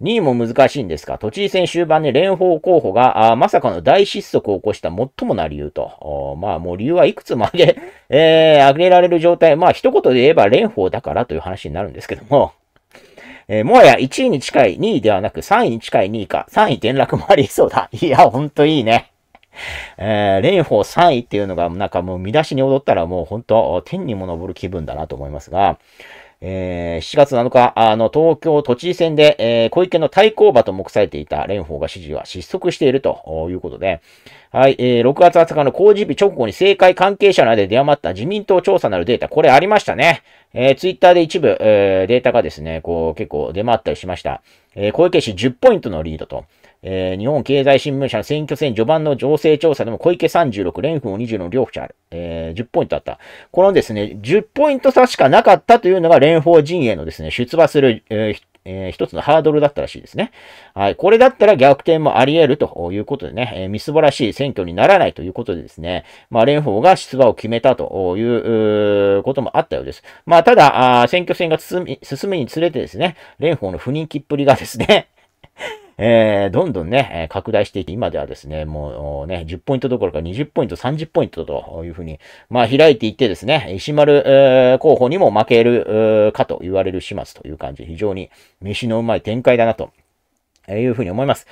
2位も難しいんですが、都知事選終盤で連邦候補がまさかの大失速を起こした最もな理由と。まあもう理由はいくつも挙げ、えー、挙げられる状態。まあ一言で言えば連邦だからという話になるんですけども。えー、もはや1位に近い2位ではなく3位に近い2位か。3位転落もありそうだ。いや、ほんといいね。えー、連邦3位っていうのが、なんかもう見出しに踊ったらもう本当天にも昇る気分だなと思いますが、えー、7月7日、あの、東京都知事選で、えー、小池の対抗馬と目されていた蓮舫が支持は失速しているということで、はい、えー、6月20日の公示日直後に政界関係者などで出余った自民党調査なるデータ、これありましたね。えー、ツイッターで一部、えー、データがですね、こう結構出回ったりしました。えー、小池氏10ポイントのリードと。えー、日本経済新聞社の選挙戦序盤の情勢調査でも小池36、連邦20の両者、えー、10ポイントあった。このですね、10ポイント差しかなかったというのが連邦陣営のですね、出馬する、えーえー、一つのハードルだったらしいですね。はい。これだったら逆転もあり得るということでね、えー、みすぼらしい選挙にならないということでですね、まあ、連邦が出馬を決めたということもあったようです。まあ、ただ、あ選挙戦が進み進むにつれてですね、連邦の不人気っぷりがですね、えー、どんどんね、拡大していって、今ではですね、もうね、10ポイントどころか20ポイント、30ポイントというふうに、まあ開いていってですね、石丸、えー、候補にも負ける、えー、かと言われる始末という感じ、非常に飯のうまい展開だなと。えいうふうに思います。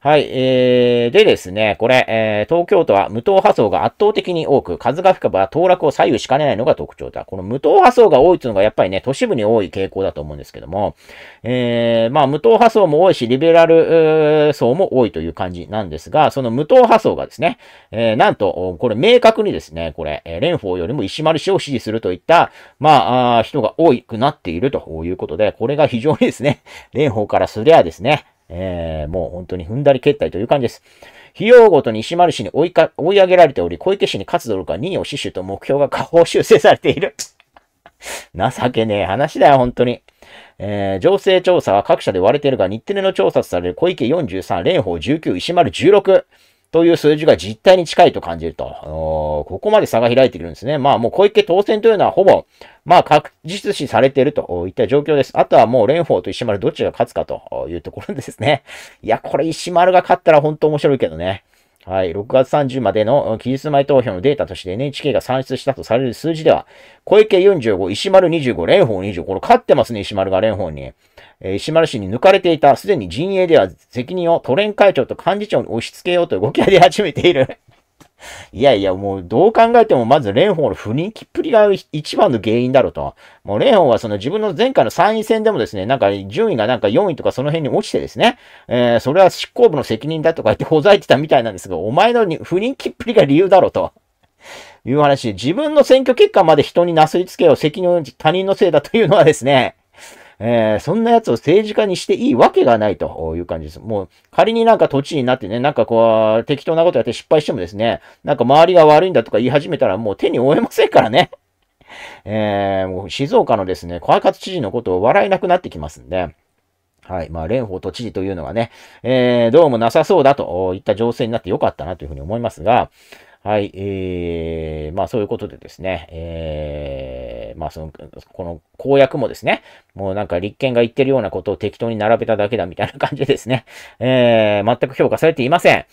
はい。えー、でですね、これ、えー、東京都は無党派層が圧倒的に多く、数が吹くば騰落を左右しかねないのが特徴だ。この無党派層が多いというのがやっぱりね、都市部に多い傾向だと思うんですけども、えー、まあ、無党派層も多いし、リベラル層も多いという感じなんですが、その無党派層がですね、えー、なんと、これ明確にですね、これ、えー、蓮舫よりも石丸氏を支持するといった、まあ、人が多くなっているということで、これが非常にですね、蓮舫からすりゃですね、えー、もう本当に踏んだり蹴ったりという感じです。費用ごとに石丸氏に追いか追い上げられており、小池氏に勝つ努力は任を死守と目標が下方修正されている。情けねえ話だよ、本当に。えー、情勢調査は各社で割れているが、日テレの調査とされる小池43、蓮舫19、石丸16。という数字が実態に近いと感じると。ここまで差が開いているんですね。まあもう小池当選というのはほぼ、まあ確実視されているといった状況です。あとはもう蓮舫と石丸どっちが勝つかというところですね。いや、これ石丸が勝ったら本当面白いけどね。はい。6月30までの期日前投票のデータとして NHK が算出したとされる数字では、小池45、石丸25、蓮舫25、これ勝ってますね、石丸が蓮舫に。石丸氏に抜かれていた、すでに陣営では責任を都連会長と幹事長に押し付けようと動き出始めている いやいや、もうどう考えてもまず蓮舫の不人気っぷりが一番の原因だろうと。もう蓮舫はその自分の前回の参院選でもですね、なんか順位がなんか4位とかその辺に落ちてですね、えー、それは執行部の責任だとか言ってほざいてたみたいなんですが、お前の不人気っぷりが理由だろうと。いう話で、自分の選挙結果まで人になすりつけを責任を他人のせいだというのはですね、えー、そんなやつを政治家にしていいわけがないという感じです。もう仮になんか土地になってね、なんかこう、適当なことやって失敗してもですね、なんか周りが悪いんだとか言い始めたらもう手に負えませんからね。えー、もう静岡のですね、小赤知事のことを笑えなくなってきますんで、はい。まあ、蓮舫都知事というのはね、えー、どうもなさそうだといった情勢になってよかったなというふうに思いますが、はい、えー、まあそういうことでですね、えー、まあその、この公約もですね、もうなんか立憲が言ってるようなことを適当に並べただけだみたいな感じですね、えー、全く評価されていません。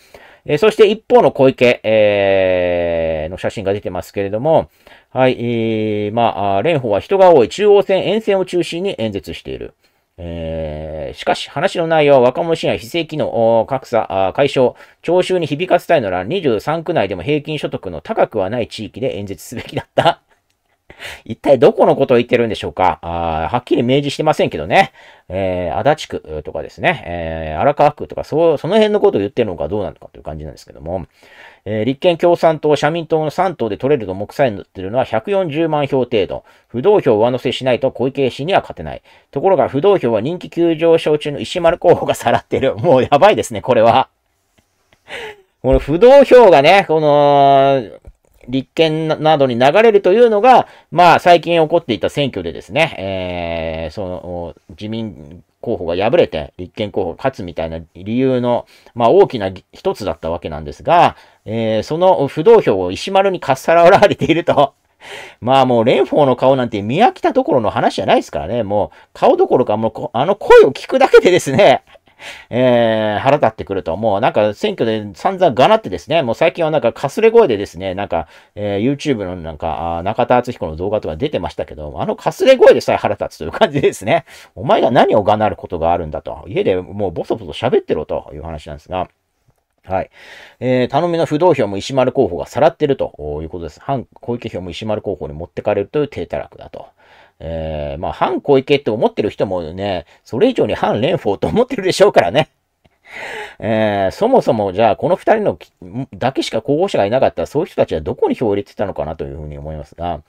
えー、そして一方の小池、えー、の写真が出てますけれども、はい、えー、まあ、蓮舫は人が多い中央線沿線を中心に演説している。えー、しかし、話の内容は若者支援や非正規の格差解消、徴収に響かせたいなら23区内でも平均所得の高くはない地域で演説すべきだった。一体どこのことを言ってるんでしょうかあはっきり明示してませんけどね。えー、足立区とかですね、えー、荒川区とか、そう、その辺のことを言ってるのかどうなのかという感じなんですけども、えー、立憲共産党、社民党の3党で取れると目さえ塗ってるのは140万票程度。不動票を上乗せしないと小池氏には勝てない。ところが不動票は人気急上昇中の石丸候補がさらってる。もうやばいですね、これは。この不動票がね、この、立憲などに流れるというのが、まあ、最近起こっていた選挙でですね、えー、その、自民候補が敗れて、立憲候補が勝つみたいな理由の、まあ、大きな一つだったわけなんですが、えー、その不動票を石丸にかっさらわれていると。まあもう蓮舫の顔なんて見飽きたところの話じゃないですからね。もう顔どころかもうあの声を聞くだけでですねえー、腹立ってくると、もうなんか選挙で散々がなってですね、もう最近はなんかかすれ声でですね、なんか、えー、YouTube のなんか、中田敦彦の動画とか出てましたけど、あのかすれ声でさえ腹立つという感じですね。お前が何をがなることがあるんだと。家でもうボソボソ喋ってろという話なんですが。はい。えー、頼みの不動票も石丸候補がさらってるということです。反小池票も石丸候補に持ってかれるという低たらくだと。えー、まあ、反小池って思ってる人もね、それ以上に反連邦と思ってるでしょうからね。えー、そもそも、じゃあ、この二人のだけしか候補者がいなかったら、そういう人たちはどこに票を入れてたのかなというふうに思いますが、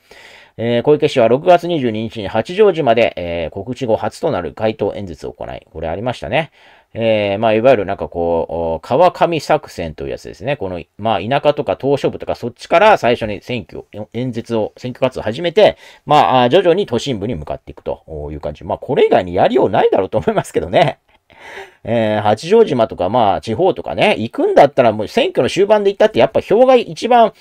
えー、小池氏は6月22日に八丈島で、えー、告知後初となる街頭演説を行い、これありましたね。えー、まあ、いわゆるなんかこう、川上作戦というやつですね。この、まあ、田舎とか島し部とかそっちから最初に選挙、演説を、選挙活動を始めて、まあ、徐々に都心部に向かっていくという感じ。まあ、これ以外にやりようないだろうと思いますけどね。えー、八丈島とか、まあ、地方とかね、行くんだったら、もう選挙の終盤で行ったって、やっぱ票が一番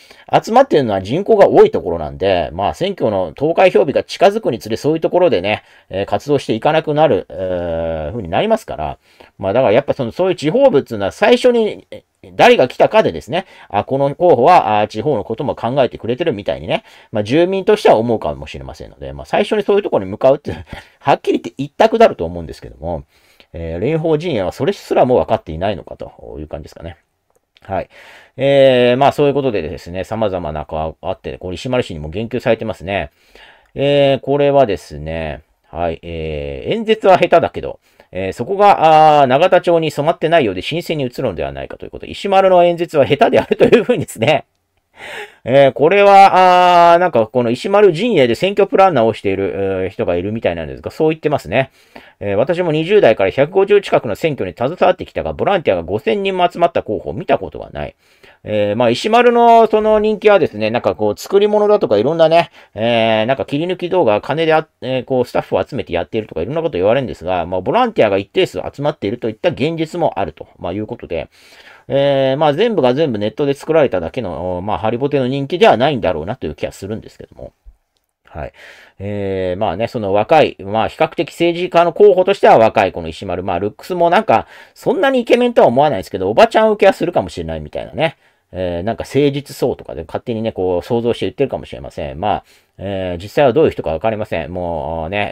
集まってるのは人口が多いところなんで、まあ、選挙の投開票日が近づくにつれ、そういうところでね、えー、活動していかなくなる、えー、ふうになりますから、まあ、だからやっぱその、そういう地方部っていうのは最初に、誰が来たかでですね、あこの候補はあ地方のことも考えてくれてるみたいにね、まあ、住民としては思うかもしれませんので、まあ、最初にそういうところに向かうって、はっきり言って一択だると思うんですけども、えー、蓮舫陣営はそれすらも分かっていないのかという感じですかね。はい。えー、まあそういうことでですね、様々な顔あって、これ石丸氏にも言及されてますね。えー、これはですね、はい、えー、演説は下手だけど、えー、そこが、あ永田町に染まってないようで、新鮮に移るのではないかということ。石丸の演説は下手であるというふうにですね、えー、これは、あなんかこの石丸陣営で選挙プランナーをしている、えー、人がいるみたいなんですが、そう言ってますね。えー、私も20代から150近くの選挙に携わってきたが、ボランティアが5000人も集まった候補を見たことがない。えー、まあ、石丸のその人気はですね、なんかこう、作り物だとかいろんなね、えー、なんか切り抜き動画、金であ、えー、こう、スタッフを集めてやっているとかいろんなこと言われるんですが、まあ、ボランティアが一定数集まっているといった現実もあると、まあ、いうことで、えー、まあ全部が全部ネットで作られただけの、まあハリボテの人気ではないんだろうなという気はするんですけども。はい。えー、まあね、その若い、まあ比較的政治家の候補としては若いこの石丸。まあルックスもなんか、そんなにイケメンとは思わないですけど、おばちゃん受けはするかもしれないみたいなね。えー、なんか誠実そうとかで勝手にね、こう想像して言ってるかもしれません。まあ、えー、実際はどういう人かわかりません。もうね、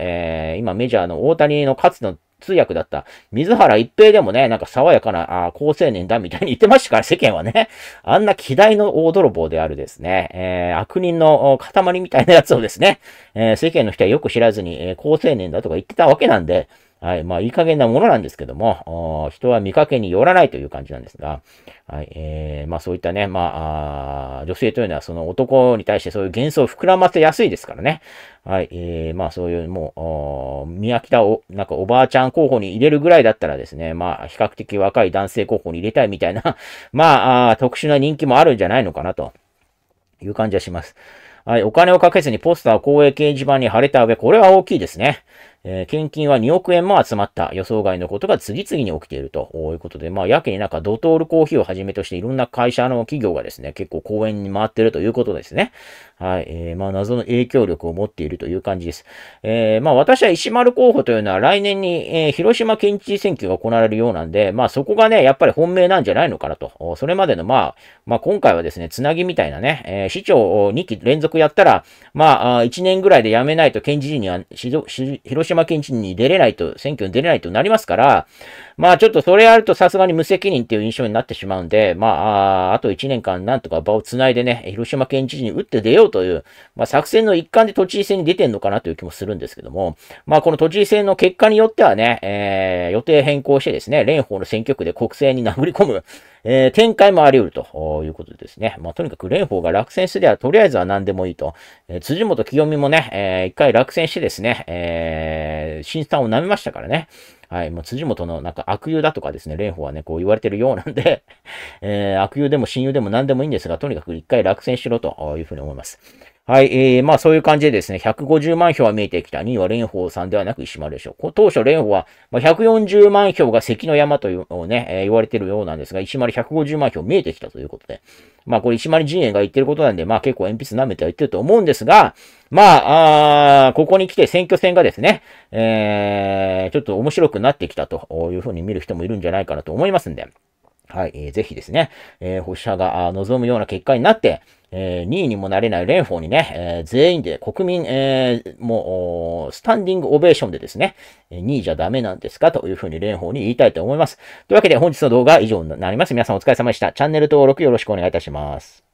えー、今メジャーの大谷の勝つの通訳だった水原一平でもね、なんか爽やかな、あ高青年だみたいに言ってましたから、世間はね。あんな嫌いの大泥棒であるですね、えー、悪人の塊みたいなやつをですね、えー、世間の人はよく知らずに、えー、高青年だとか言ってたわけなんで、はい。まあ、いい加減なものなんですけども、人は見かけによらないという感じなんですが、はい。えー、まあ、そういったね、まあ女性というのはその男に対してそういう幻想を膨らませやすいですからね。はい。えー、まあ、そういう、もう、見飽きたお、なんかおばあちゃん候補に入れるぐらいだったらですね、まあ、比較的若い男性候補に入れたいみたいな まあ、特殊な人気もあるんじゃないのかなという感じはします。はい、お金をかけずにポスターを公営掲示板に貼れた上、これは大きいですね。えー、献金は2億円も集まった予想外のことが次々に起きているということで、まあ、やけになんかドトールコーヒーをはじめとしていろんな会社の企業がですね、結構公園に回ってるということですね。はい。えー、まあ、謎の影響力を持っているという感じです。えー、まあ、私は石丸候補というのは来年に、えー、広島県知事選挙が行われるようなんで、まあ、そこがね、やっぱり本命なんじゃないのかなと。それまでの、まあ、まあ、今回はですね、つなぎみたいなね、えー、市長を2期連続やったら、まあ、1年ぐらいで辞めないと県知事には、広島県知事に出れないと、選挙に出れないとなりますから、まあちょっとそれやるとさすがに無責任っていう印象になってしまうんで、まあ、あと1年間なんとか場を繋いでね、広島県知事に打って出ようという、まあ作戦の一環で都知事選に出てんのかなという気もするんですけども、まあこの都知事選の結果によってはね、えー、予定変更してですね、蓮舫の選挙区で国政に殴り込む、えー、展開もあり得るということですね。まあとにかく蓮舫が落選すればとりあえずは何でもいいと。えー、辻元清美もね、えー、一回落選してですね、えー、新さんを舐めましたからね。はい、もう辻元のなんか悪友だとかですね、蓮舫はね、こう言われてるようなんで えー、悪友でも親友でも何でもいいんですが、とにかく一回落選しろというふうに思います。はい、えー、まあそういう感じでですね、150万票は見えてきた2位は蓮舫さんではなく石丸でしょう。当初蓮舫は、まあ、140万票が関の山というをね、えー、言われてるようなんですが、石丸150万票見えてきたということで、まあこれ石丸陣営が言ってることなんで、まあ結構鉛筆舐めては言ってると思うんですが、まあ、あここに来て選挙戦がですね、えー、ちょっと面白くなってきたというふうに見る人もいるんじゃないかなと思いますんで。はい、えー、ぜひですね、えー、保守派が望むような結果になって、えー、2位にもなれない蓮舫にね、えー、全員で国民、えー、もう、スタンディングオベーションでですね、2位じゃダメなんですかというふうに蓮舫に言いたいと思います。というわけで本日の動画は以上になります。皆さんお疲れ様でした。チャンネル登録よろしくお願いいたします。